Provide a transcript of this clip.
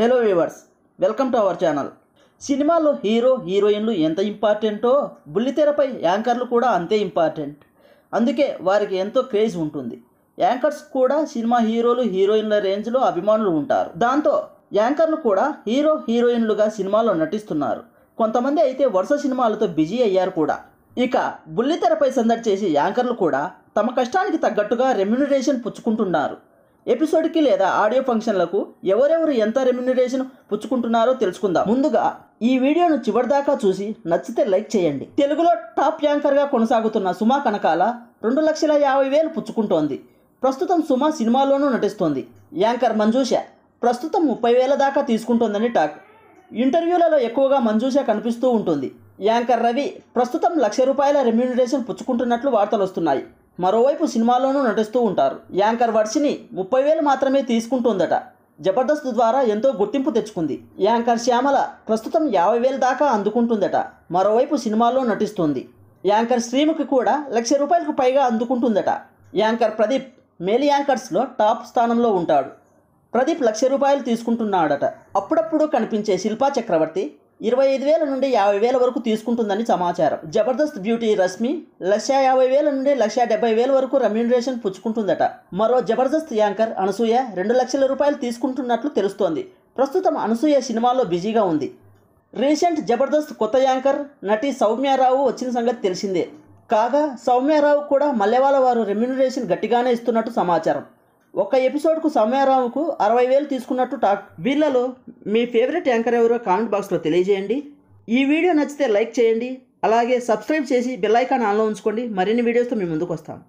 hello viewers welcome to our channel సినిమాలో hero హీరోయిన్లు ఎంత ఇంపార్టెంటో బుల్లితెరపై యాంకర్లు కూడా అంతే ఇంపార్టెంట్ అందుకే వారికి ఎంతో క్రేజ్ ఉంటుంది యాంకర్స్ కూడా సినిమా హీరోలు హీరోయిన్ల రేంజ్లో అభిమానులు ఉంటారు దాంతో యాంకర్లు కూడా హీరో హీరోయిన్లుగా సినిమాలో నటిస్తున్నారు కొంతమంది అయితే వరుస సినిమాలతో బిజీ అయ్యారు కూడా ఇక బుల్లితెరపై సందడి చేసే యాంకర్లు కూడా తమ కష్టానికి తగ్గట్టుగా రెమ్యునరేషన్ పుచ్చుకుంటున్నారు ఎపిసోడ్కి లేదా ఆడియో ఫంక్షన్లకు ఎవరెవరు ఎంత రెమ్యునరేషన్ పుచ్చుకుంటున్నారో తెలుసుకుందాం ముందుగా ఈ వీడియోను చివరిదాకా చూసి నచ్చితే లైక్ చేయండి తెలుగులో టాప్ యాంకర్గా కొనసాగుతున్న సుమా కనకాల రెండు లక్షల యాభై వేలు పుచ్చుకుంటోంది ప్రస్తుతం సుమా సినిమాలోనూ నటిస్తోంది యాంకర్ మంజూష ప్రస్తుతం ముప్పై వేల దాకా తీసుకుంటోందని టాక్ ఇంటర్వ్యూలలో ఎక్కువగా మంజూష కనిపిస్తూ ఉంటుంది యాంకర్ రవి ప్రస్తుతం లక్ష రూపాయల రెమ్యూనరేషన్ పుచ్చుకుంటున్నట్లు వార్తలు వస్తున్నాయి మరోవైపు సినిమాల్లోనూ నటిస్తూ ఉంటారు యాంకర్ వర్షిని ముప్పై వేలు మాత్రమే తీసుకుంటుందట జబర్దస్త్ ద్వారా ఎంతో గుర్తింపు తెచ్చుకుంది యాంకర్ శ్యామల ప్రస్తుతం యాభై వేల దాకా అందుకుంటుందట మరోవైపు సినిమాల్లో నటిస్తుంది యాంకర్ శ్రీముఖి కూడా లక్ష రూపాయలకు పైగా అందుకుంటుందట యాంకర్ ప్రదీప్ మేల్ యాంకర్స్లో టాప్ స్థానంలో ఉంటాడు ప్రదీప్ లక్ష రూపాయలు తీసుకుంటున్నాడట అప్పుడప్పుడు కనిపించే శిల్పా చక్రవర్తి ఇరవై ఐదు వేల నుండి యాభై వేల వరకు తీసుకుంటుందని సమాచారం జబర్దస్త్ బ్యూటీ రష్మి లక్ష యాభై వేల నుండి లక్ష డెబ్బై వేల వరకు రెమ్యూనరేషన్ పుచ్చుకుంటుందట మరో జబర్దస్త్ యాంకర్ అనసూయ రెండు లక్షల రూపాయలు తీసుకుంటున్నట్లు తెలుస్తోంది ప్రస్తుతం అనసూయ సినిమాలో బిజీగా ఉంది రీసెంట్ జబర్దస్త్ కొత్త యాంకర్ నటి సౌమ్యారావు వచ్చిన సంగతి తెలిసిందే కాగా సౌమ్యారావు కూడా మల్లెవాల వారు రెమ్యూనరేషన్ గట్టిగానే ఇస్తున్నట్టు సమాచారం ఒక ఎపిసోడ్కు సమయరావుకు అరవై వేలు తీసుకున్నట్టు టాక్ వీళ్ళలో మీ ఫేవరెట్ యాంకర్ ఎవరో కామెంట్ బాక్స్లో తెలియజేయండి ఈ వీడియో నచ్చితే లైక్ చేయండి అలాగే సబ్స్క్రైబ్ చేసి బెల్ ఐకాన్ ఆన్లో ఉంచుకోండి మరిన్ని వీడియోస్తో మీ ముందుకు వస్తాం